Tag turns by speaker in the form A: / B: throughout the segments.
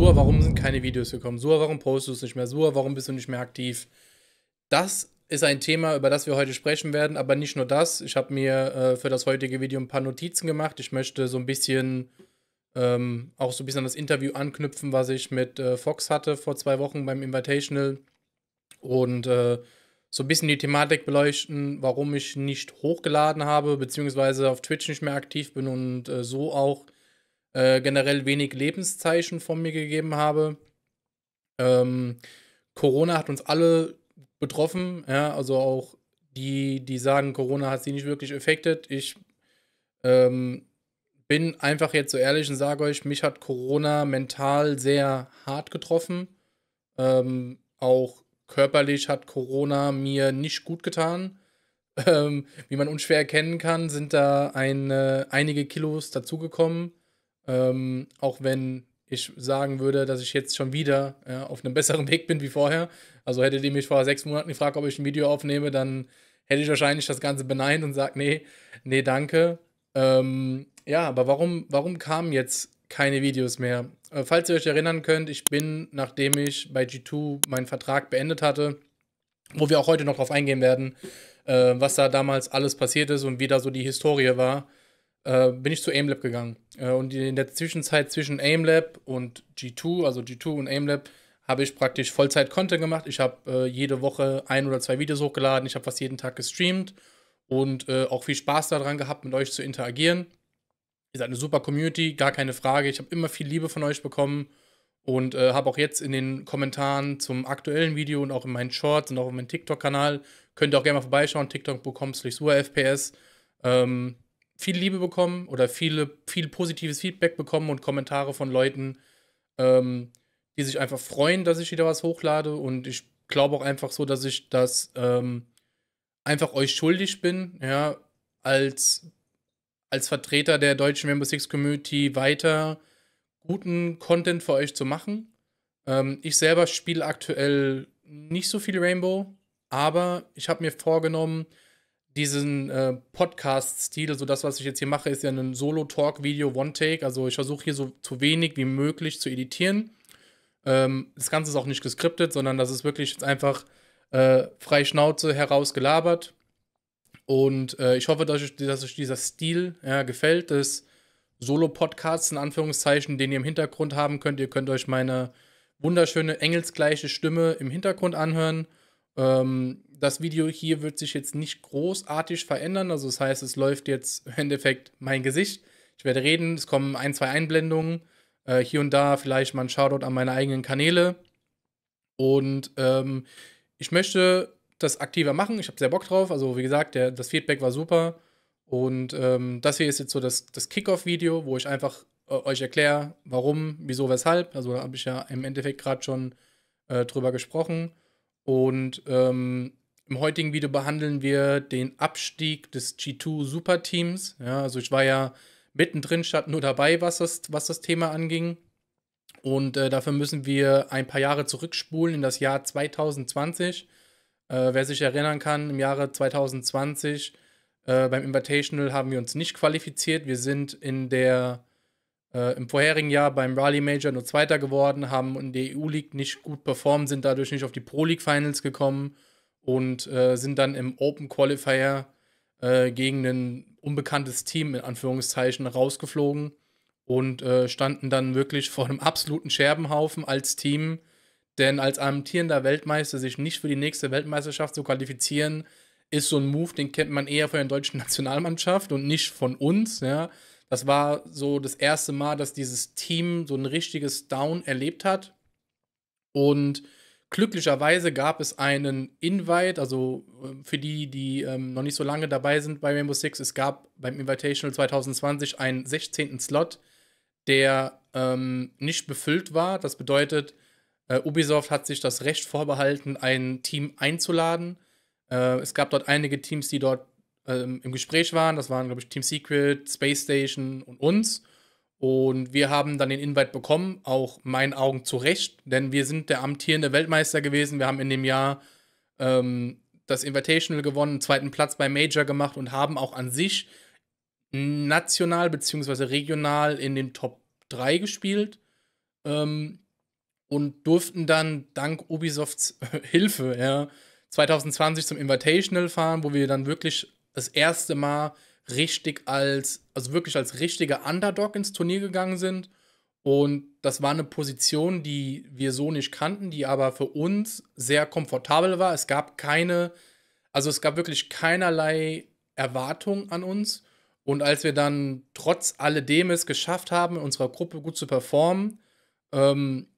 A: Sua, warum sind keine Videos gekommen? Sua, warum postest du es nicht mehr? Sua, warum bist du nicht mehr aktiv? Das ist ein Thema, über das wir heute sprechen werden, aber nicht nur das. Ich habe mir äh, für das heutige Video ein paar Notizen gemacht. Ich möchte so ein bisschen ähm, auch so ein bisschen an das Interview anknüpfen, was ich mit äh, Fox hatte vor zwei Wochen beim Invitational und äh, so ein bisschen die Thematik beleuchten, warum ich nicht hochgeladen habe, beziehungsweise auf Twitch nicht mehr aktiv bin und äh, so auch äh, generell wenig Lebenszeichen von mir gegeben habe. Ähm, Corona hat uns alle betroffen, ja, also auch die, die sagen, Corona hat sie nicht wirklich effektet. Ich ähm, bin einfach jetzt so ehrlich und sage euch, mich hat Corona mental sehr hart getroffen. Ähm, auch körperlich hat Corona mir nicht gut getan. Ähm, wie man unschwer erkennen kann, sind da eine, einige Kilos dazugekommen. Ähm, auch wenn ich sagen würde, dass ich jetzt schon wieder äh, auf einem besseren Weg bin wie vorher. Also hättet ihr mich vor sechs Monaten gefragt, ob ich ein Video aufnehme, dann hätte ich wahrscheinlich das Ganze beneint und sagt, nee, nee, danke. Ähm, ja, aber warum, warum kamen jetzt keine Videos mehr? Äh, falls ihr euch erinnern könnt, ich bin, nachdem ich bei G2 meinen Vertrag beendet hatte, wo wir auch heute noch drauf eingehen werden, äh, was da damals alles passiert ist und wie da so die Historie war, äh, bin ich zu AimLab gegangen. Äh, und in der Zwischenzeit zwischen AimLab und G2, also G2 und AimLab, habe ich praktisch Vollzeit-Content gemacht. Ich habe äh, jede Woche ein oder zwei Videos hochgeladen. Ich habe fast jeden Tag gestreamt und äh, auch viel Spaß daran gehabt, mit euch zu interagieren. Ihr seid eine super Community, gar keine Frage. Ich habe immer viel Liebe von euch bekommen und äh, habe auch jetzt in den Kommentaren zum aktuellen Video und auch in meinen Shorts und auch in meinem TikTok-Kanal, könnt ihr auch gerne mal vorbeischauen, TikTok bekommt durch FPS. Ähm, viel Liebe bekommen oder viele, viel positives Feedback bekommen und Kommentare von Leuten, ähm, die sich einfach freuen, dass ich wieder was hochlade. Und ich glaube auch einfach so, dass ich das ähm, einfach euch schuldig bin, ja, als, als Vertreter der deutschen Rainbow Six Community weiter guten Content für euch zu machen. Ähm, ich selber spiele aktuell nicht so viel Rainbow, aber ich habe mir vorgenommen, diesen äh, Podcast-Stil, so das, was ich jetzt hier mache, ist ja ein Solo-Talk-Video, One-Take. Also ich versuche hier so, so wenig wie möglich zu editieren. Ähm, das Ganze ist auch nicht geskriptet, sondern das ist wirklich jetzt einfach äh, frei Schnauze herausgelabert. Und äh, ich hoffe, dass euch, dass euch dieser Stil ja, gefällt, des Solo-Podcasts in Anführungszeichen, den ihr im Hintergrund haben könnt. Ihr könnt euch meine wunderschöne engelsgleiche Stimme im Hintergrund anhören. Ähm, das Video hier wird sich jetzt nicht großartig verändern. Also das heißt, es läuft jetzt im Endeffekt mein Gesicht. Ich werde reden, es kommen ein, zwei Einblendungen. Äh, hier und da vielleicht mal ein Shoutout an meine eigenen Kanäle. Und ähm, ich möchte das aktiver machen. Ich habe sehr Bock drauf. Also wie gesagt, der, das Feedback war super. Und ähm, das hier ist jetzt so das, das Kickoff-Video, wo ich einfach äh, euch erkläre, warum, wieso, weshalb. Also da habe ich ja im Endeffekt gerade schon äh, drüber gesprochen. Und ähm, im heutigen Video behandeln wir den Abstieg des G2 Superteams. Ja, also ich war ja mittendrin, statt nur dabei, was das, was das Thema anging. Und äh, dafür müssen wir ein paar Jahre zurückspulen in das Jahr 2020. Äh, wer sich erinnern kann, im Jahre 2020 äh, beim Invitational haben wir uns nicht qualifiziert. Wir sind in der äh, im vorherigen Jahr beim Rally Major nur Zweiter geworden, haben in der EU League nicht gut performt, sind dadurch nicht auf die Pro League Finals gekommen und äh, sind dann im Open Qualifier äh, gegen ein unbekanntes Team in Anführungszeichen rausgeflogen und äh, standen dann wirklich vor einem absoluten Scherbenhaufen als Team. Denn als amtierender Weltmeister sich nicht für die nächste Weltmeisterschaft zu qualifizieren, ist so ein Move, den kennt man eher von der deutschen Nationalmannschaft und nicht von uns. Ja. Das war so das erste Mal, dass dieses Team so ein richtiges Down erlebt hat. Und glücklicherweise gab es einen Invite, also äh, für die, die ähm, noch nicht so lange dabei sind bei Rainbow Six, es gab beim Invitational 2020 einen 16. Slot, der ähm, nicht befüllt war. Das bedeutet, äh, Ubisoft hat sich das Recht vorbehalten, ein Team einzuladen. Äh, es gab dort einige Teams, die dort ähm, im Gespräch waren. Das waren, glaube ich, Team Secret, Space Station und uns. Und wir haben dann den Invite bekommen, auch meinen Augen zu Recht, denn wir sind der amtierende Weltmeister gewesen. Wir haben in dem Jahr ähm, das Invitational gewonnen, zweiten Platz bei Major gemacht und haben auch an sich national bzw. regional in den Top 3 gespielt ähm, und durften dann dank Ubisofts Hilfe ja, 2020 zum Invitational fahren, wo wir dann wirklich das erste Mal richtig als, also wirklich als richtiger Underdog ins Turnier gegangen sind. Und das war eine Position, die wir so nicht kannten, die aber für uns sehr komfortabel war. Es gab keine, also es gab wirklich keinerlei Erwartung an uns. Und als wir dann trotz alledem es geschafft haben, in unserer Gruppe gut zu performen, ähm,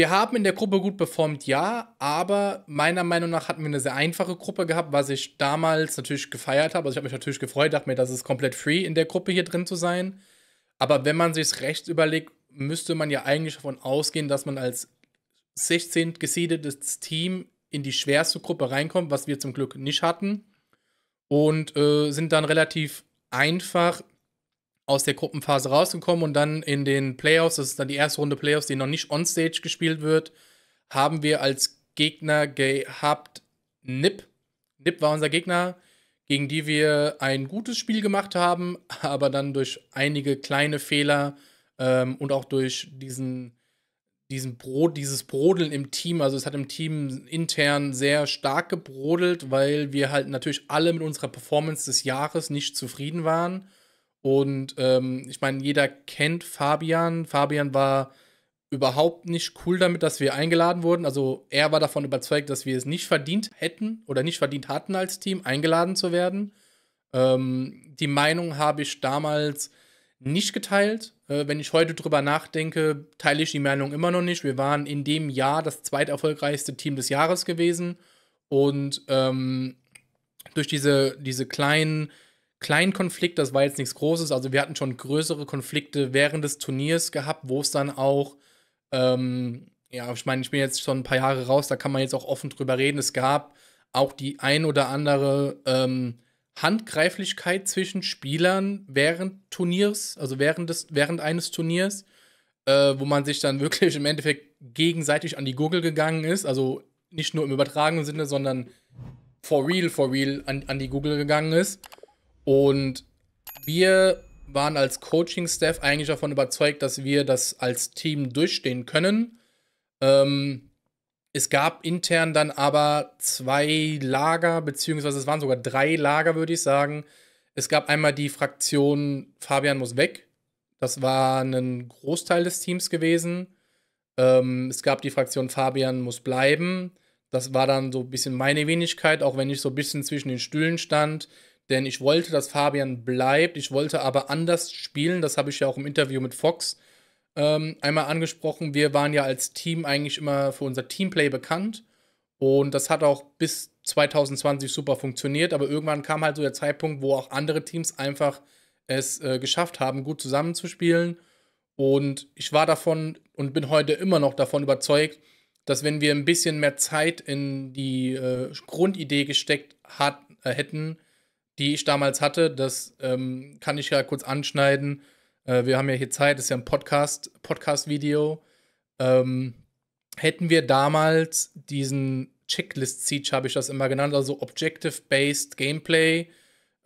A: wir haben in der Gruppe gut performt, ja, aber meiner Meinung nach hatten wir eine sehr einfache Gruppe gehabt, was ich damals natürlich gefeiert habe. Also ich habe mich natürlich gefreut, dachte mir, das ist komplett free, in der Gruppe hier drin zu sein. Aber wenn man sich rechts überlegt, müsste man ja eigentlich davon ausgehen, dass man als 16 gesiedeltes Team in die schwerste Gruppe reinkommt, was wir zum Glück nicht hatten. Und äh, sind dann relativ einfach aus der Gruppenphase rausgekommen und dann in den Playoffs, das ist dann die erste Runde Playoffs, die noch nicht onstage gespielt wird, haben wir als Gegner gehabt NIP. NIP war unser Gegner, gegen die wir ein gutes Spiel gemacht haben, aber dann durch einige kleine Fehler ähm, und auch durch diesen, diesen Brot, dieses Brodeln im Team, also es hat im Team intern sehr stark gebrodelt, weil wir halt natürlich alle mit unserer Performance des Jahres nicht zufrieden waren und ähm, ich meine, jeder kennt Fabian. Fabian war überhaupt nicht cool damit, dass wir eingeladen wurden. Also er war davon überzeugt, dass wir es nicht verdient hätten oder nicht verdient hatten als Team, eingeladen zu werden. Ähm, die Meinung habe ich damals nicht geteilt. Äh, wenn ich heute drüber nachdenke, teile ich die Meinung immer noch nicht. Wir waren in dem Jahr das zweiterfolgreichste Team des Jahres gewesen. Und ähm, durch diese, diese kleinen kleinen Konflikt, das war jetzt nichts Großes. Also wir hatten schon größere Konflikte während des Turniers gehabt, wo es dann auch, ähm, ja, ich meine, ich bin jetzt schon ein paar Jahre raus, da kann man jetzt auch offen drüber reden. Es gab auch die ein oder andere ähm, Handgreiflichkeit zwischen Spielern während Turniers, also während, des, während eines Turniers, äh, wo man sich dann wirklich im Endeffekt gegenseitig an die Gurgel gegangen ist. Also nicht nur im übertragenen Sinne, sondern for real, for real an, an die Google gegangen ist. Und wir waren als Coaching-Staff eigentlich davon überzeugt, dass wir das als Team durchstehen können. Ähm, es gab intern dann aber zwei Lager, beziehungsweise es waren sogar drei Lager, würde ich sagen. Es gab einmal die Fraktion Fabian muss weg. Das war ein Großteil des Teams gewesen. Ähm, es gab die Fraktion Fabian muss bleiben. Das war dann so ein bisschen meine Wenigkeit, auch wenn ich so ein bisschen zwischen den Stühlen stand. Denn ich wollte, dass Fabian bleibt. Ich wollte aber anders spielen. Das habe ich ja auch im Interview mit Fox ähm, einmal angesprochen. Wir waren ja als Team eigentlich immer für unser Teamplay bekannt. Und das hat auch bis 2020 super funktioniert. Aber irgendwann kam halt so der Zeitpunkt, wo auch andere Teams einfach es äh, geschafft haben, gut zusammenzuspielen. Und ich war davon und bin heute immer noch davon überzeugt, dass wenn wir ein bisschen mehr Zeit in die äh, Grundidee gesteckt hat, äh, hätten, die ich damals hatte, das ähm, kann ich ja kurz anschneiden. Äh, wir haben ja hier Zeit, das ist ja ein Podcast, Podcast-Video. Ähm, hätten wir damals diesen Checklist-Siege, habe ich das immer genannt, also Objective-Based Gameplay,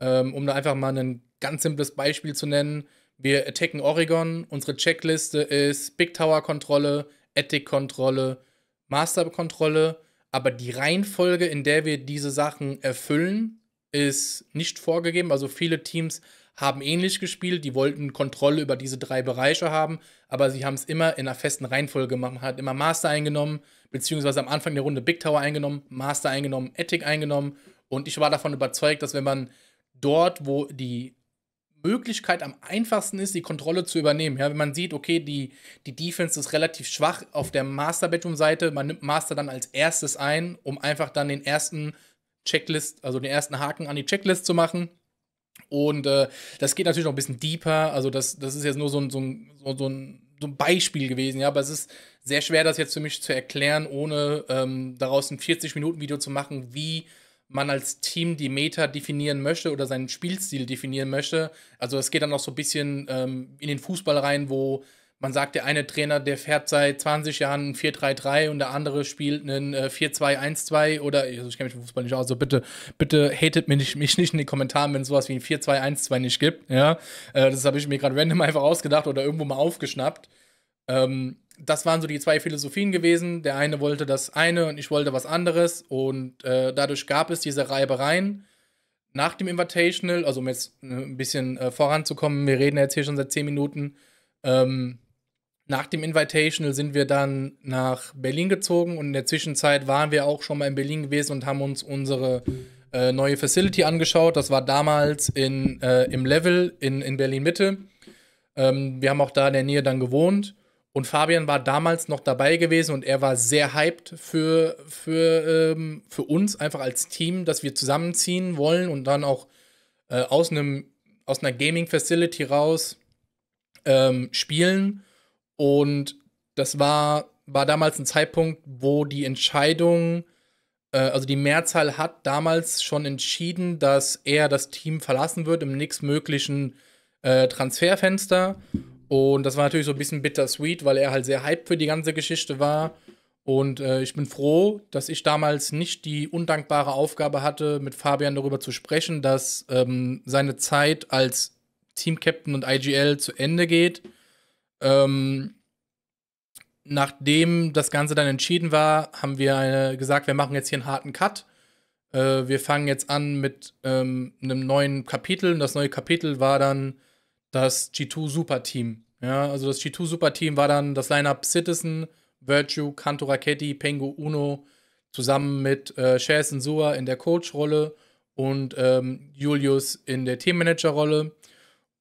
A: ähm, um da einfach mal ein ganz simples Beispiel zu nennen. Wir attacken Oregon, unsere Checkliste ist Big Tower-Kontrolle, Attic-Kontrolle, Master-Kontrolle, aber die Reihenfolge, in der wir diese Sachen erfüllen, ist nicht vorgegeben. Also viele Teams haben ähnlich gespielt, die wollten Kontrolle über diese drei Bereiche haben, aber sie haben es immer in einer festen Reihenfolge gemacht. Man hat immer Master eingenommen, beziehungsweise am Anfang der Runde Big Tower eingenommen, Master eingenommen, Ethic eingenommen. Und ich war davon überzeugt, dass wenn man dort, wo die Möglichkeit am einfachsten ist, die Kontrolle zu übernehmen. Ja, wenn man sieht, okay, die, die Defense ist relativ schwach auf der Master-Bedroom-Seite, man nimmt Master dann als erstes ein, um einfach dann den ersten Checklist, also den ersten Haken an die Checklist zu machen. Und äh, das geht natürlich noch ein bisschen deeper. Also, das, das ist jetzt nur so ein, so, ein, so, ein, so ein Beispiel gewesen, ja, aber es ist sehr schwer, das jetzt für mich zu erklären, ohne ähm, daraus ein 40-Minuten-Video zu machen, wie man als Team die Meta definieren möchte oder seinen Spielstil definieren möchte. Also es geht dann noch so ein bisschen ähm, in den Fußball rein, wo man sagt, der eine Trainer, der fährt seit 20 Jahren ein 4-3-3 und der andere spielt einen 4-2-1-2 äh, oder also ich kenne mich im Fußball nicht aus, also bitte, bitte hatet mich nicht, mich nicht in den Kommentaren, wenn es sowas wie ein 4-2-1-2 nicht gibt. Ja? Äh, das habe ich mir gerade random einfach ausgedacht oder irgendwo mal aufgeschnappt. Ähm, das waren so die zwei Philosophien gewesen. Der eine wollte das eine und ich wollte was anderes. Und äh, dadurch gab es diese Reibereien nach dem Invitational. Also, um jetzt äh, ein bisschen äh, voranzukommen, wir reden jetzt hier schon seit 10 Minuten. Ähm, nach dem Invitational sind wir dann nach Berlin gezogen und in der Zwischenzeit waren wir auch schon mal in Berlin gewesen und haben uns unsere äh, neue Facility angeschaut. Das war damals in, äh, im Level in, in Berlin Mitte. Ähm, wir haben auch da in der Nähe dann gewohnt. Und Fabian war damals noch dabei gewesen und er war sehr hyped für, für, ähm, für uns, einfach als Team, dass wir zusammenziehen wollen und dann auch äh, aus, einem, aus einer Gaming Facility raus ähm, spielen. Und das war, war damals ein Zeitpunkt, wo die Entscheidung, äh, also die Mehrzahl hat damals schon entschieden, dass er das Team verlassen wird im nächstmöglichen äh, Transferfenster. Und das war natürlich so ein bisschen bittersweet, weil er halt sehr hyped für die ganze Geschichte war. Und äh, ich bin froh, dass ich damals nicht die undankbare Aufgabe hatte, mit Fabian darüber zu sprechen, dass ähm, seine Zeit als Teamcaptain und IGL zu Ende geht ähm, nachdem das Ganze dann entschieden war, haben wir eine, gesagt, wir machen jetzt hier einen harten Cut. Äh, wir fangen jetzt an mit ähm, einem neuen Kapitel. Und das neue Kapitel war dann das G2 Super Team. Ja, also das G2 Super Team war dann das Lineup Citizen, Virtue, Kanto Raketti, Pengo Uno zusammen mit äh, Shazen Sua in der Coach-Rolle und ähm, Julius in der Teammanager-Rolle.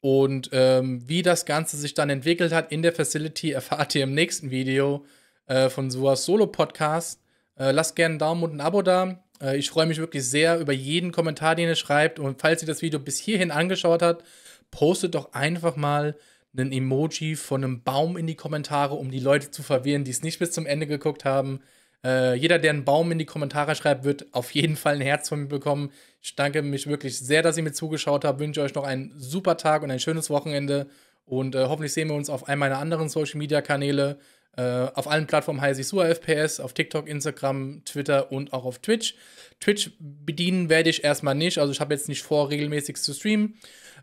A: Und ähm, wie das Ganze sich dann entwickelt hat in der Facility, erfahrt ihr im nächsten Video äh, von Suas Solo-Podcast. Äh, lasst gerne einen Daumen und ein Abo da. Äh, ich freue mich wirklich sehr über jeden Kommentar, den ihr schreibt. Und falls ihr das Video bis hierhin angeschaut habt, postet doch einfach mal einen Emoji von einem Baum in die Kommentare, um die Leute zu verwirren, die es nicht bis zum Ende geguckt haben. Äh, jeder, der einen Baum in die Kommentare schreibt, wird auf jeden Fall ein Herz von mir bekommen. Ich danke mich wirklich sehr, dass ihr mir zugeschaut habt. Wünsche euch noch einen super Tag und ein schönes Wochenende. Und äh, hoffentlich sehen wir uns auf einem meiner anderen Social Media Kanäle. Äh, auf allen Plattformen heiße ich SuaFPS, auf TikTok, Instagram, Twitter und auch auf Twitch. Twitch bedienen werde ich erstmal nicht, also ich habe jetzt nicht vor, regelmäßig zu streamen.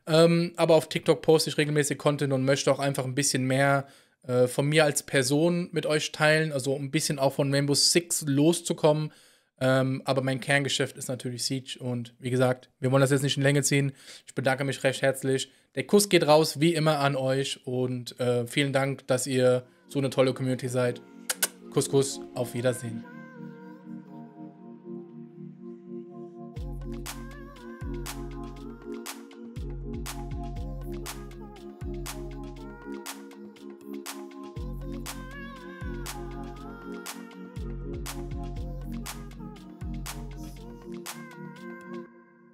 A: Ähm, aber auf TikTok poste ich regelmäßig Content und möchte auch einfach ein bisschen mehr äh, von mir als Person mit euch teilen, also ein bisschen auch von Rainbow Six loszukommen. Ähm, aber mein Kerngeschäft ist natürlich Siege und wie gesagt, wir wollen das jetzt nicht in Länge ziehen. Ich bedanke mich recht herzlich. Der Kuss geht raus, wie immer, an euch und äh, vielen Dank, dass ihr so eine tolle Community seid. Kuss, Kuss, auf Wiedersehen.